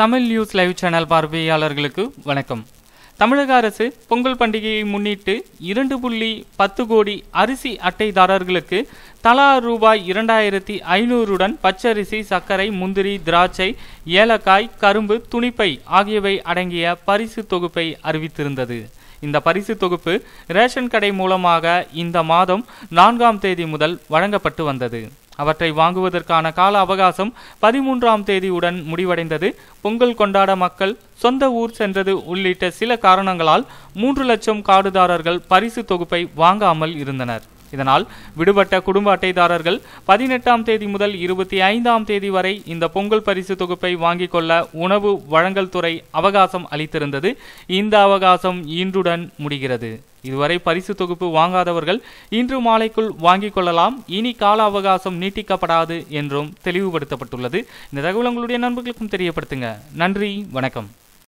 Tamil news live channel பார்வையாளர்களுக்கு வணக்கம் தமிழக அரசு பொங்கல் பண்டிகையை முன்னிட்டு இரண்டு புள்ளி பத்து கோடி அரிசி அட்டைதாரர்களுக்கு தலா ரூபாய் இரண்டாயிரத்தி ஐநூறுடன் பச்சரிசி சர்க்கரை முந்திரி திராட்சை ஏலக்காய் கரும்பு துணிப்பை ஆகியவை அடங்கிய பரிசு தொகுப்பை அறிவித்திருந்தது இந்த பரிசு தொகுப்பு ரேஷன் கடை மூலமாக இந்த மாதம் நான்காம் தேதி முதல் வழங்கப்பட்டு வந்தது அவற்றை வாங்குவதற்கான கால அவகாசம் பதிமூன்றாம் தேதியுடன் முடிவடைந்தது பொங்கல் கொண்டாட மக்கள் சொந்த ஊர் சென்றது உள்ளிட்ட சில காரணங்களால் மூன்று லட்சம் காடுதாரர்கள் பரிசு தொகுப்பை வாங்காமல் இருந்தனர் இதனால் விடுபட்ட குடும்ப அட்டைதாரர்கள் பதினெட்டாம் தேதி முதல் இருபத்தி ஐந்தாம் தேதி வரை இந்த பொங்கல் பரிசு தொகுப்பை வாங்கிக் கொள்ள உணவு வழங்கல் துறை அவகாசம் அளித்திருந்தது இந்த அவகாசம் இன்றுடன் முடிகிறது இதுவரை பரிசு தொகுப்பு வாங்காதவர்கள் இன்று மாலைக்குள் வாங்கிக் கொள்ளலாம் இனி கால அவகாசம் நீட்டிக்கப்படாது என்றும் தெளிவுபடுத்தப்பட்டுள்ளது இந்த தகவல் உங்களுடைய நண்பர்களுக்கும் தெரியப்படுத்துங்க நன்றி வணக்கம்